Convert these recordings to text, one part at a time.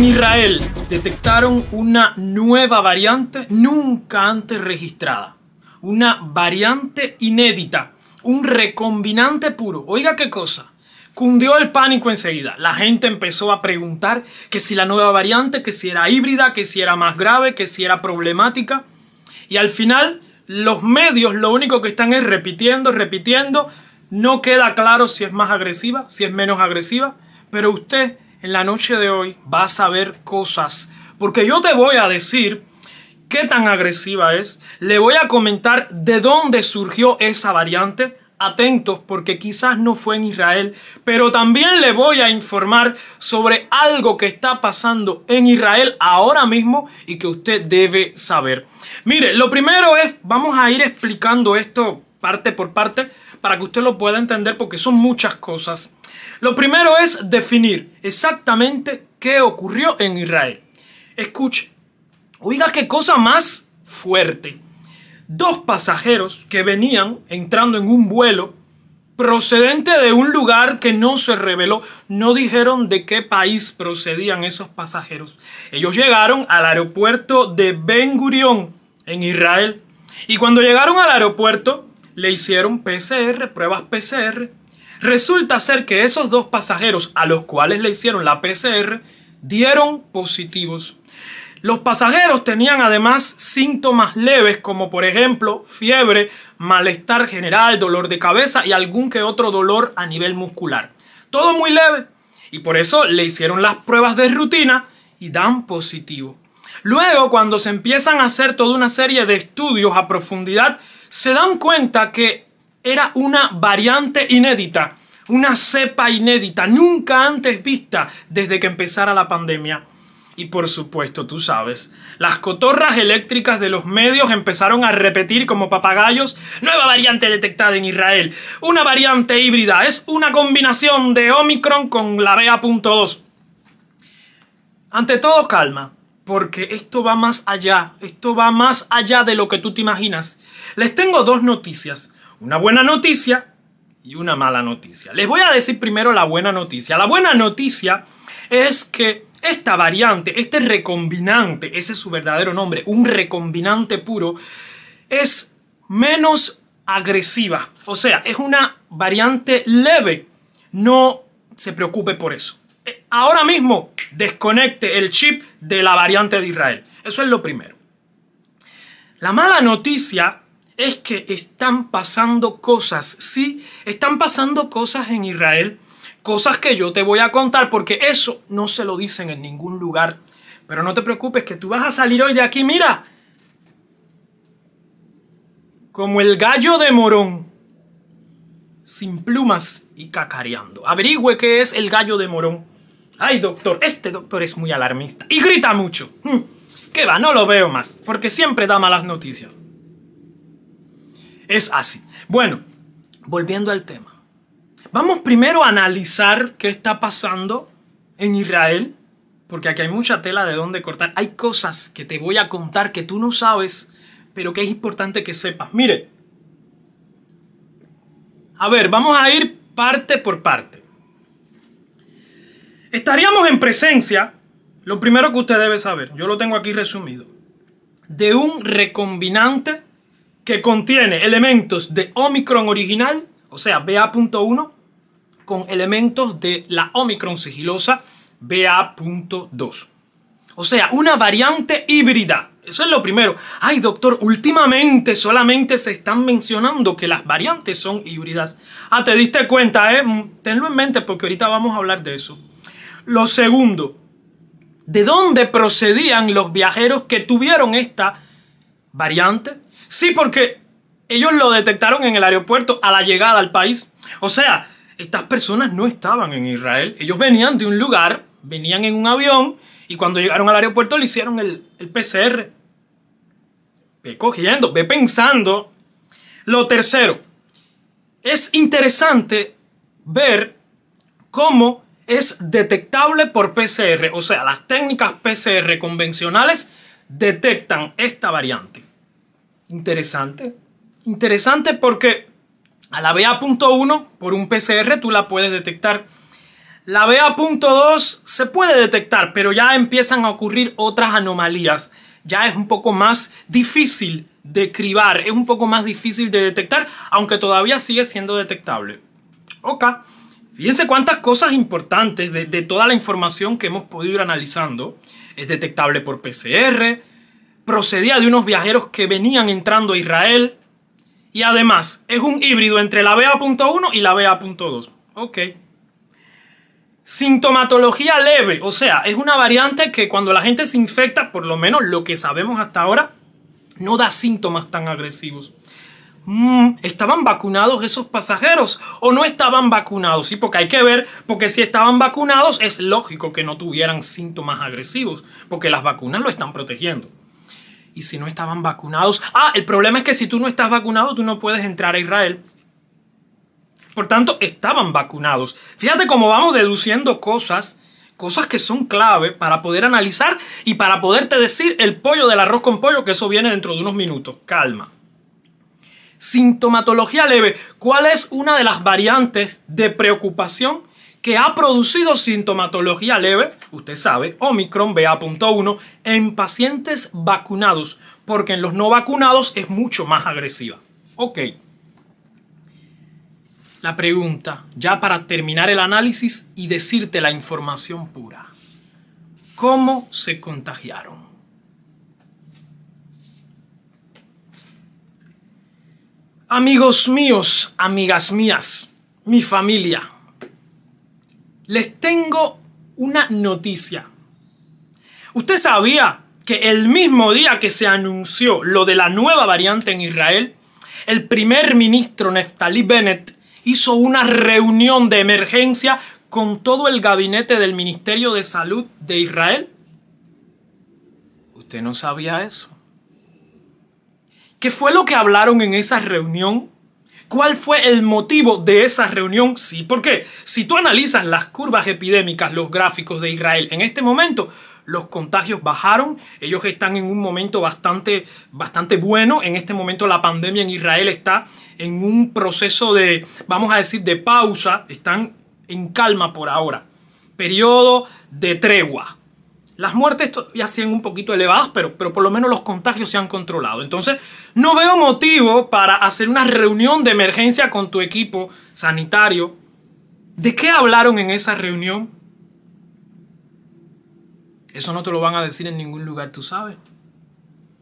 En Israel detectaron una nueva variante nunca antes registrada. Una variante inédita. Un recombinante puro. Oiga qué cosa. Cundió el pánico enseguida. La gente empezó a preguntar que si la nueva variante, que si era híbrida, que si era más grave, que si era problemática. Y al final los medios lo único que están es repitiendo, repitiendo. No queda claro si es más agresiva, si es menos agresiva. Pero usted en la noche de hoy vas a ver cosas, porque yo te voy a decir qué tan agresiva es, le voy a comentar de dónde surgió esa variante, atentos porque quizás no fue en Israel, pero también le voy a informar sobre algo que está pasando en Israel ahora mismo y que usted debe saber. Mire, lo primero es, vamos a ir explicando esto parte por parte para que usted lo pueda entender porque son muchas cosas. Lo primero es definir exactamente qué ocurrió en Israel. Escuche, oiga qué cosa más fuerte. Dos pasajeros que venían entrando en un vuelo procedente de un lugar que no se reveló, no dijeron de qué país procedían esos pasajeros. Ellos llegaron al aeropuerto de Ben Gurion en Israel y cuando llegaron al aeropuerto le hicieron PCR, pruebas PCR. Resulta ser que esos dos pasajeros a los cuales le hicieron la PCR dieron positivos. Los pasajeros tenían además síntomas leves como por ejemplo fiebre, malestar general, dolor de cabeza y algún que otro dolor a nivel muscular. Todo muy leve y por eso le hicieron las pruebas de rutina y dan positivo. Luego, cuando se empiezan a hacer toda una serie de estudios a profundidad, se dan cuenta que era una variante inédita, una cepa inédita, nunca antes vista desde que empezara la pandemia. Y por supuesto, tú sabes, las cotorras eléctricas de los medios empezaron a repetir como papagayos, nueva variante detectada en Israel, una variante híbrida, es una combinación de Omicron con la BA.2. Ante todo, calma porque esto va más allá, esto va más allá de lo que tú te imaginas. Les tengo dos noticias, una buena noticia y una mala noticia. Les voy a decir primero la buena noticia. La buena noticia es que esta variante, este recombinante, ese es su verdadero nombre, un recombinante puro, es menos agresiva. O sea, es una variante leve. No se preocupe por eso ahora mismo desconecte el chip de la variante de Israel. Eso es lo primero. La mala noticia es que están pasando cosas. Sí, están pasando cosas en Israel. Cosas que yo te voy a contar porque eso no se lo dicen en ningún lugar. Pero no te preocupes que tú vas a salir hoy de aquí, mira. Como el gallo de morón sin plumas y cacareando. Averigüe qué es el gallo de Morón. Ay, doctor, este doctor es muy alarmista y grita mucho. Hm, qué va, no lo veo más, porque siempre da malas noticias. Es así. Bueno, volviendo al tema. Vamos primero a analizar qué está pasando en Israel, porque aquí hay mucha tela de dónde cortar. Hay cosas que te voy a contar que tú no sabes, pero que es importante que sepas. Mire, a ver, vamos a ir parte por parte. Estaríamos en presencia, lo primero que usted debe saber, yo lo tengo aquí resumido, de un recombinante que contiene elementos de Omicron original, o sea, BA.1, con elementos de la Omicron sigilosa BA.2. O sea, una variante híbrida eso es lo primero. Ay, doctor, últimamente solamente se están mencionando que las variantes son híbridas. Ah, te diste cuenta, ¿eh? Mm, tenlo en mente porque ahorita vamos a hablar de eso. Lo segundo, ¿de dónde procedían los viajeros que tuvieron esta variante? Sí, porque ellos lo detectaron en el aeropuerto a la llegada al país. O sea, estas personas no estaban en Israel. Ellos venían de un lugar, venían en un avión y cuando llegaron al aeropuerto le hicieron el, el PCR. Ve cogiendo, ve pensando. Lo tercero, es interesante ver cómo es detectable por PCR, o sea, las técnicas PCR convencionales detectan esta variante. Interesante. Interesante porque a la BA.1 por un PCR tú la puedes detectar. La BA.2 se puede detectar, pero ya empiezan a ocurrir otras anomalías ya es un poco más difícil de cribar, es un poco más difícil de detectar, aunque todavía sigue siendo detectable. Ok, fíjense cuántas cosas importantes de, toda la información que hemos podido ir analizando. Es detectable por PCR, procedía de unos viajeros que venían entrando a Israel y además es un híbrido entre la BA.1 y la BA.2. Ok. Sintomatología leve, o sea, es una variante que cuando la gente se infecta, por lo menos lo que sabemos hasta ahora, no da síntomas tan agresivos. Mm, ¿Estaban vacunados esos pasajeros o no estaban vacunados? Sí, porque hay que ver, porque si estaban vacunados es lógico que no tuvieran síntomas agresivos, porque las vacunas lo están protegiendo. Y si no estaban vacunados, ah, el problema es que si tú no estás vacunado, tú no puedes entrar a Israel. Por tanto, estaban vacunados. Fíjate cómo vamos deduciendo cosas, cosas que son clave para poder analizar y para poderte decir el pollo del arroz con pollo, que eso viene dentro de unos minutos. Calma. Sintomatología leve. ¿Cuál es una de las variantes de preocupación que ha producido sintomatología leve, usted sabe, Omicron BA.1, en pacientes vacunados, porque en los no vacunados es mucho más agresiva. Ok la pregunta, ya para terminar el análisis y decirte la información pura. ¿Cómo se contagiaron? Amigos míos, amigas mías, mi familia, les tengo una noticia. ¿Usted sabía que el mismo día que se anunció lo de la nueva variante en Israel, el primer ministro Neftali Bennett hizo una reunión de emergencia con todo el gabinete del Ministerio de Salud de Israel. Usted no sabía eso. ¿Qué fue lo que hablaron en esa reunión? cuál fue el motivo de esa reunión. Sí, porque si tú analizas las curvas epidémicas, los gráficos de Israel en este momento, los contagios bajaron, ellos están en un momento bastante, bastante bueno, en este momento la pandemia en Israel está en un proceso de, vamos a decir, de pausa, están en calma por ahora, periodo de tregua. Las muertes ya siguen un poquito elevadas, pero, pero por lo menos los contagios se han controlado. Entonces, no veo motivo para hacer una reunión de emergencia con tu equipo sanitario. ¿De qué hablaron en esa reunión? Eso no te lo van a decir en ningún lugar, tú sabes.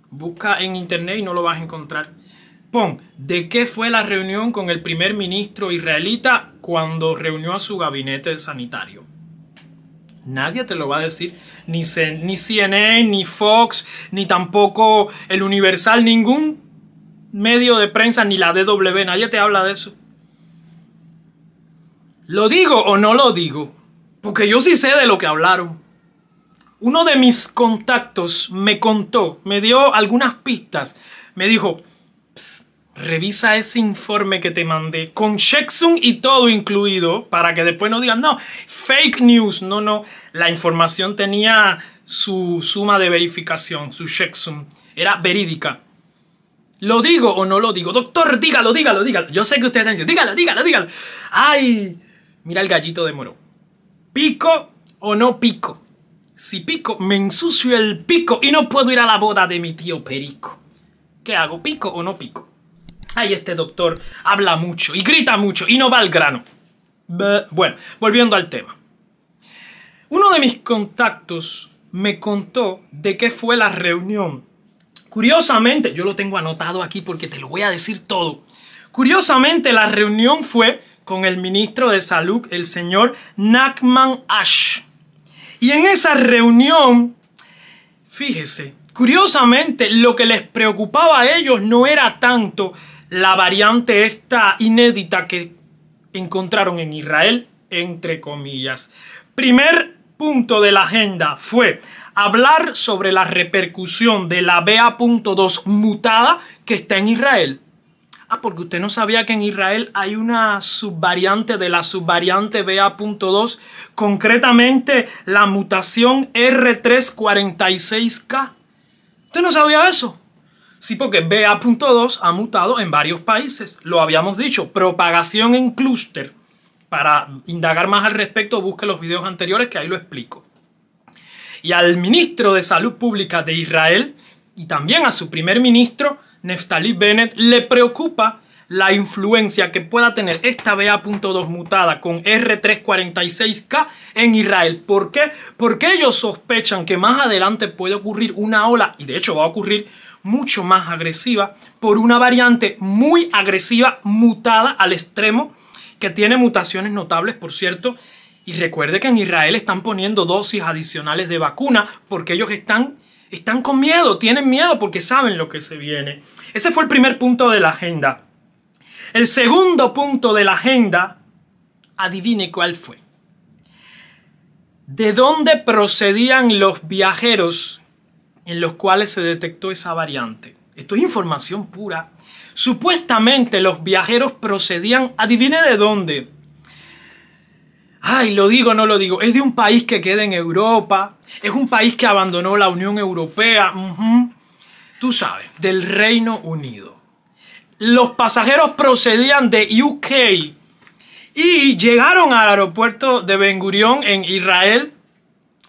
Busca en internet y no lo vas a encontrar. Pon, ¿de qué fue la reunión con el primer ministro israelita cuando reunió a su gabinete sanitario? Nadie te lo va a decir, ni, ni CNN, ni Fox, ni tampoco el Universal, ningún medio de prensa, ni la DW, nadie te habla de eso. ¿Lo digo o no lo digo? Porque yo sí sé de lo que hablaron. Uno de mis contactos me contó, me dio algunas pistas, me dijo, Revisa ese informe que te mandé con checksum y todo incluido para que después no digan, no, fake news. No, no, la información tenía su suma de verificación, su checksum. Era verídica. ¿Lo digo o no lo digo? Doctor, dígalo, dígalo, dígalo. Yo sé que ustedes están diciendo, dígalo, dígalo, dígalo. ¡Ay! Mira el gallito de moro. ¿Pico o no pico? Si pico, me ensucio el pico y no puedo ir a la boda de mi tío Perico. ¿Qué hago? ¿Pico o no pico? Ay, este doctor habla mucho y grita mucho y no va al grano. Bueno, volviendo al tema. Uno de mis contactos me contó de qué fue la reunión. Curiosamente, yo lo tengo anotado aquí porque te lo voy a decir todo. Curiosamente, la reunión fue con el ministro de Salud, el señor Nachman Ash. Y en esa reunión, fíjese, curiosamente, lo que les preocupaba a ellos no era tanto la variante esta inédita que encontraron en Israel, entre comillas. Primer punto de la agenda fue hablar sobre la repercusión de la BA.2 mutada que está en Israel. Ah, porque usted no sabía que en Israel hay una subvariante de la subvariante BA.2, concretamente la mutación R346K. ¿Usted no sabía eso? Sí, porque BA.2 ha mutado en varios países, lo habíamos dicho, propagación en clúster. Para indagar más al respecto, busque los videos anteriores que ahí lo explico. Y al ministro de Salud Pública de Israel y también a su primer ministro, Neftali Bennett, le preocupa la influencia que pueda tener esta BA.2 mutada con R346K en Israel. ¿Por qué? Porque ellos sospechan que más adelante puede ocurrir una ola, y de hecho va a ocurrir, mucho más agresiva por una variante muy agresiva, mutada al extremo, que tiene mutaciones notables, por cierto. Y recuerde que en Israel están poniendo dosis adicionales de vacuna porque ellos están, están con miedo, tienen miedo porque saben lo que se viene. Ese fue el primer punto de la agenda. El segundo punto de la agenda, adivine cuál fue. ¿De dónde procedían los viajeros en los cuales se detectó esa variante. Esto es información pura. Supuestamente los viajeros procedían, adivine de dónde. Ay, lo digo, no lo digo. Es de un país que queda en Europa. Es un país que abandonó la Unión Europea. Tú sabes, del Reino Unido. Los pasajeros procedían de UK y llegaron al aeropuerto de Ben Gurion en Israel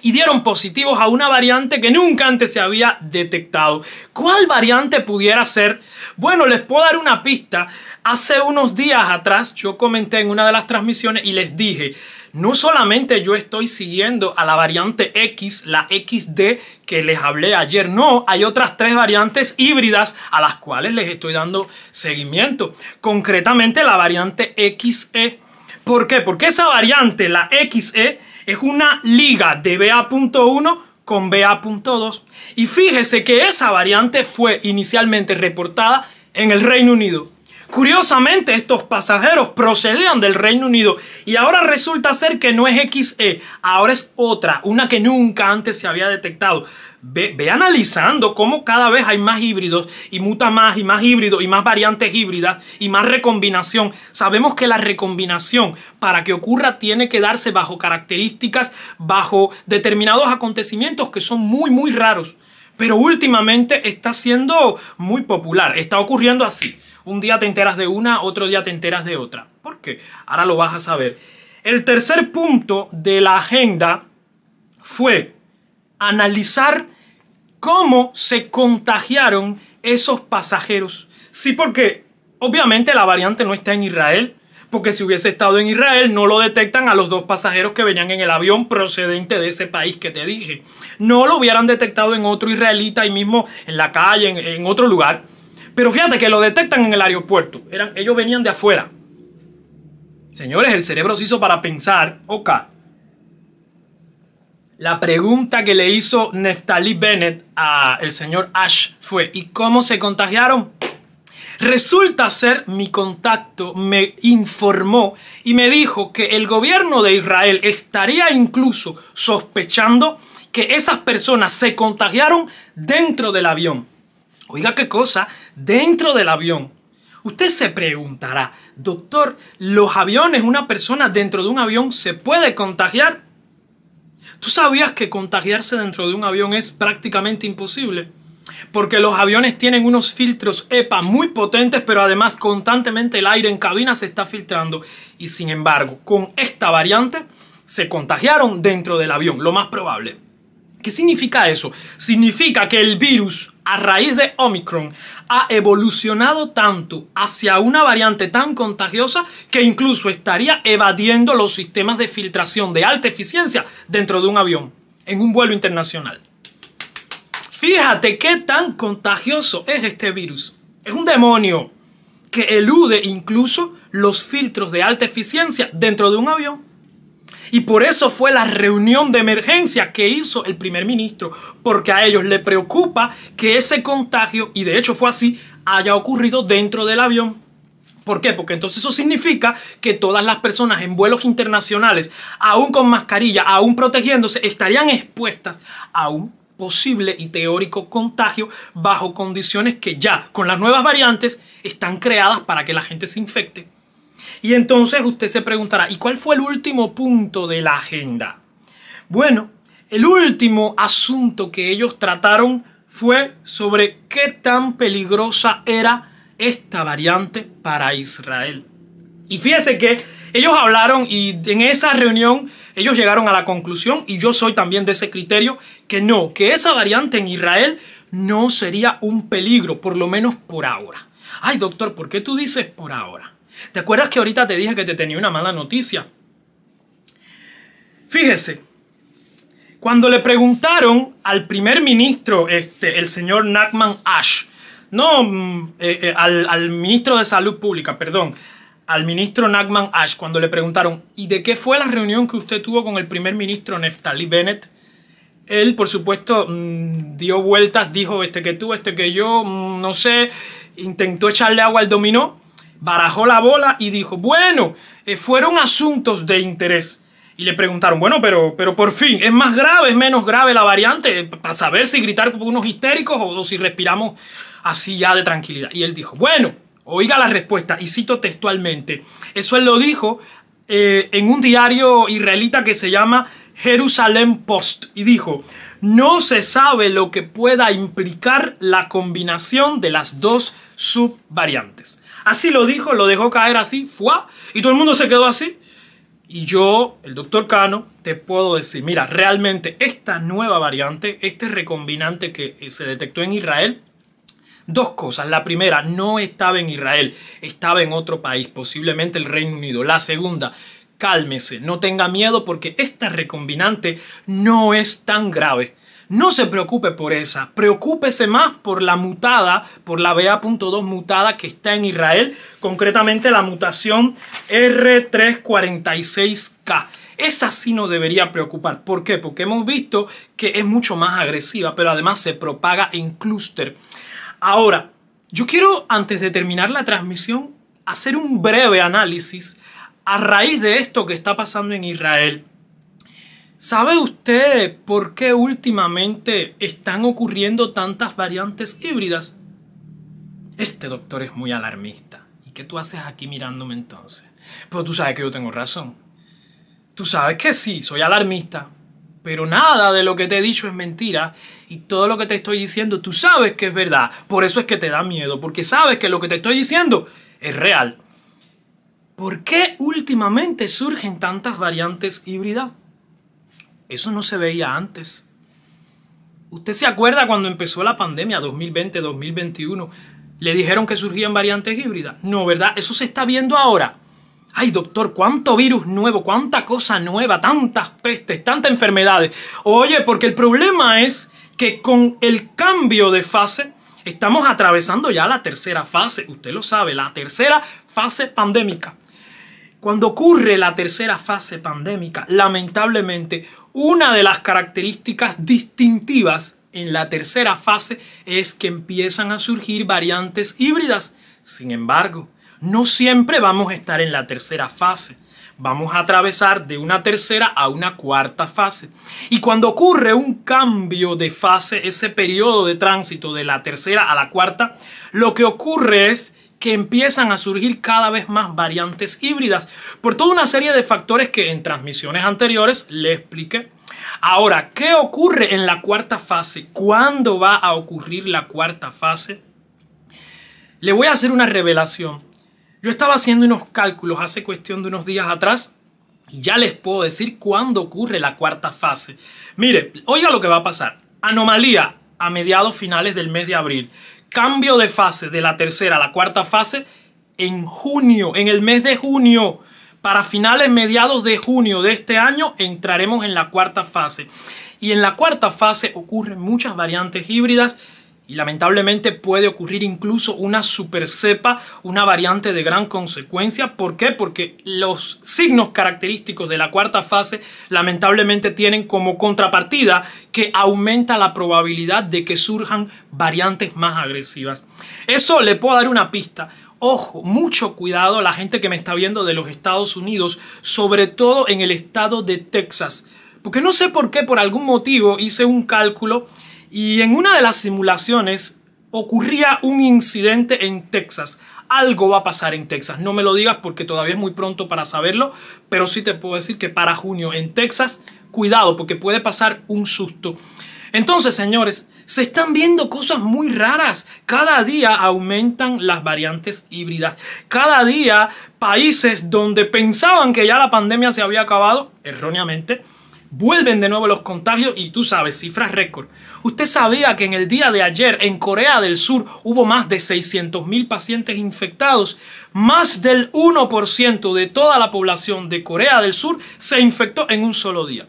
y dieron positivos a una variante que nunca antes se había detectado. ¿Cuál variante pudiera ser? Bueno, les puedo dar una pista. Hace unos días atrás yo comenté en una de las transmisiones y les dije, no solamente yo estoy siguiendo a la variante X, la XD que les hablé ayer, no, hay otras tres variantes híbridas a las cuales les estoy dando seguimiento. Concretamente la variante XE. ¿Por qué? Porque esa variante, la XE, es una liga de BA.1 con BA.2 y fíjese que esa variante fue inicialmente reportada en el Reino Unido. Curiosamente, estos pasajeros procedían del Reino Unido y ahora resulta ser que no es XE, ahora es otra, una que nunca antes se había detectado. Ve, analizando cómo cada vez hay más híbridos y muta más y más híbridos y más variantes híbridas y más recombinación. Sabemos que la recombinación para que ocurra tiene que darse bajo características, bajo determinados acontecimientos que son muy, muy raros. Pero últimamente está siendo muy popular, está ocurriendo así. Un día te enteras de una, otro día te enteras de otra. ¿Por qué? Ahora lo vas a saber. El tercer punto de la agenda fue analizar cómo se contagiaron esos pasajeros. Sí, porque obviamente la variante no está en Israel, porque si hubiese estado en Israel no lo detectan a los dos pasajeros que venían en el avión procedente de ese país que te dije. No lo hubieran detectado en otro israelita ahí mismo, en la calle, en, en otro lugar. Pero fíjate que lo detectan en el aeropuerto. Eran, ellos venían de afuera. Señores, el cerebro se hizo para pensar, ok, la pregunta que le hizo Neftali Bennett al señor Ash fue, ¿y cómo se contagiaron? Resulta ser mi contacto, me informó y me dijo que el gobierno de Israel estaría incluso sospechando que esas personas se contagiaron dentro del avión. Oiga qué cosa, dentro del avión. Usted se preguntará, doctor, ¿los aviones, una persona dentro de un avión se puede contagiar? ¿Tú sabías que contagiarse dentro de un avión es prácticamente imposible? Porque los aviones tienen unos filtros EPA muy potentes, pero además constantemente el aire en cabina se está filtrando. Y sin embargo, con esta variante se contagiaron dentro del avión, lo más probable. ¿Qué significa eso? Significa que el virus a raíz de Omicron ha evolucionado tanto hacia una variante tan contagiosa que incluso estaría evadiendo los sistemas de filtración de alta eficiencia dentro de un avión, en un vuelo internacional. Fíjate qué tan contagioso es este virus. Es un demonio que elude incluso los filtros de alta eficiencia dentro de un avión. Y por eso fue la reunión de emergencia que hizo el primer ministro, porque a ellos le preocupa que ese contagio, y de hecho fue así, haya ocurrido dentro del avión. ¿Por qué? Porque entonces eso significa que todas las personas en vuelos internacionales, aún con mascarilla, aún protegiéndose, estarían expuestas a un posible y teórico contagio bajo condiciones que ya con las nuevas variantes están creadas para que la gente se infecte. Y entonces usted se preguntará, ¿y cuál fue el último punto de la agenda? Bueno, el último asunto que ellos trataron fue sobre qué tan peligrosa era esta variante para Israel. Y fíjese que ellos hablaron y en esa reunión ellos llegaron a la conclusión, y yo soy también de ese criterio, que no, que esa variante en Israel no sería un peligro, por lo menos por ahora. Ay, doctor, ¿por qué tú dices por ahora? ¿Te acuerdas que ahorita te dije que te tenía una mala noticia? Fíjese, cuando le preguntaron al primer ministro, este, el señor Nachman Ash, no, mm, eh, eh, al, ministro de Salud Pública, perdón, al ministro Nagman Ash, cuando le preguntaron, ¿y de qué fue la reunión que usted tuvo con el primer ministro Neftali Bennett? Él, por supuesto, mm, dio vueltas, dijo este que tú, este que yo, mm, no sé, intentó echarle agua al dominó barajó la bola y dijo, bueno, eh, fueron asuntos de interés. Y le preguntaron, bueno, pero, pero por fin, ¿es más grave, es menos grave la variante? Eh, para saber si gritar por unos histéricos o, si respiramos así ya de tranquilidad. Y él dijo, bueno, oiga la respuesta, y cito textualmente, eso él lo dijo eh, en un diario israelita que se llama Jerusalem Post y dijo, no se sabe lo que pueda implicar la combinación de las dos subvariantes. Así lo dijo, lo dejó caer así, fue, y todo el mundo se quedó así. Y yo, el doctor Cano, te puedo decir, mira, realmente esta nueva variante, este recombinante que eh, se detectó en Israel, dos cosas. La primera, no estaba en Israel, estaba en otro país, posiblemente el Reino Unido. La segunda, cálmese, no tenga miedo porque esta recombinante no es tan grave. No se preocupe por esa, preocúpese más por la mutada, por la BA.2 mutada que está en Israel, concretamente la mutación R346K. Esa sí no debería preocupar. ¿Por qué? Porque hemos visto que es mucho más agresiva, pero además se propaga en clúster. Ahora, yo quiero, antes de terminar la transmisión, hacer un breve análisis a raíz de esto que está pasando en Israel. ¿Sabe usted por qué últimamente están ocurriendo tantas variantes híbridas? Este doctor es muy alarmista. ¿Y qué tú haces aquí mirándome entonces? Pero tú sabes que yo tengo razón. Tú sabes que sí, soy alarmista. Pero nada de lo que te he dicho es mentira. Y todo lo que te estoy diciendo, tú sabes que es verdad. Por eso es que te da miedo. Porque sabes que lo que te estoy diciendo es real. ¿Por qué últimamente surgen tantas variantes híbridas? Eso no se veía antes. ¿Usted se acuerda cuando empezó la pandemia 2020-2021? ¿Le dijeron que surgían variantes híbridas? No, ¿verdad? Eso se está viendo ahora. Ay, doctor, cuánto virus nuevo, cuánta cosa nueva, tantas pestes, tantas enfermedades. Oye, porque el problema es que con el cambio de fase estamos atravesando ya la tercera fase. Usted lo sabe, la tercera fase pandémica. Cuando ocurre la tercera fase pandémica, lamentablemente una de las características distintivas en la tercera fase es que empiezan a surgir variantes híbridas. Sin embargo, no siempre vamos a estar en la tercera fase. Vamos a atravesar de una tercera a una cuarta fase. Y cuando ocurre un cambio de fase, ese periodo de tránsito de la tercera a la cuarta, lo que ocurre es que empiezan a surgir cada vez más variantes híbridas por toda una serie de factores que en transmisiones anteriores le expliqué. Ahora, ¿qué ocurre en la cuarta fase? ¿Cuándo va a ocurrir la cuarta fase? Le voy a hacer una revelación. Yo estaba haciendo unos cálculos hace cuestión de unos días atrás y ya les puedo decir cuándo ocurre la cuarta fase. Mire, oiga lo que va a pasar. Anomalía a mediados finales del mes de abril cambio de fase de la tercera a la cuarta fase en junio, en el mes de junio. Para finales, mediados de junio de este año, entraremos en la cuarta fase. Y en la cuarta fase ocurren muchas variantes híbridas y lamentablemente puede ocurrir incluso una supercepa, una variante de gran consecuencia. ¿Por qué? Porque los signos característicos de la cuarta fase lamentablemente tienen como contrapartida que aumenta la probabilidad de que surjan variantes más agresivas. Eso le puedo dar una pista. Ojo, mucho cuidado a la gente que me está viendo de los Estados Unidos, sobre todo en el estado de Texas. Porque no sé por qué, por algún motivo, hice un cálculo y en una de las simulaciones ocurría un incidente en Texas. Algo va a pasar en Texas. No me lo digas porque todavía es muy pronto para saberlo, pero sí te puedo decir que para junio en Texas, cuidado porque puede pasar un susto. Entonces, señores, se están viendo cosas muy raras. Cada día aumentan las variantes híbridas. Cada día países donde pensaban que ya la pandemia se había acabado, erróneamente, vuelven de nuevo los contagios y tú sabes, cifras récord. Usted sabía que en el día de ayer en Corea del Sur hubo más de 600 mil pacientes infectados. Más del 1% de toda la población de Corea del Sur se infectó en un solo día.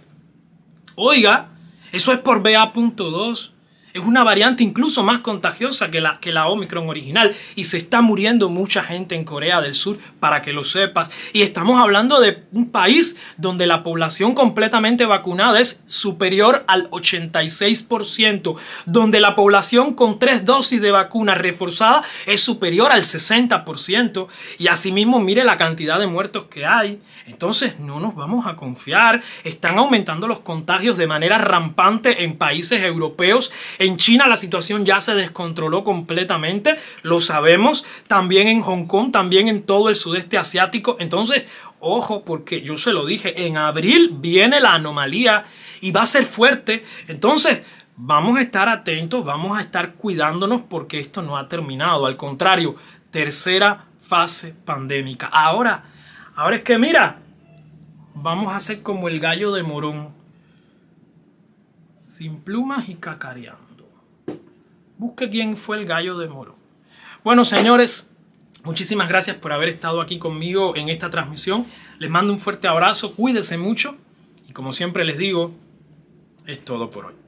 Oiga, eso es por BA.2. Es una variante incluso más contagiosa que la, que la Omicron original y se está muriendo mucha gente en Corea del Sur, para que lo sepas. Y estamos hablando de un país donde la población completamente vacunada es superior al 86%, donde la población con tres dosis de vacuna reforzada es superior al 60% y asimismo mire la cantidad de muertos que hay. Entonces no nos vamos a confiar. Están aumentando los contagios de manera rampante en países europeos en China la situación ya se descontroló completamente, lo sabemos, también en Hong Kong, también en todo el sudeste asiático. Entonces, ojo, porque yo se lo dije, en abril viene la anomalía y va a ser fuerte. Entonces, vamos a estar atentos, vamos a estar cuidándonos porque esto no ha terminado. Al contrario, tercera fase pandémica. Ahora, ahora es que mira, vamos a ser como el gallo de Morón, sin plumas y cacareando busque quién fue el gallo de Moro. Bueno, señores, muchísimas gracias por haber estado aquí conmigo en esta transmisión. Les mando un fuerte abrazo, cuídense mucho y como siempre les digo, es todo por hoy.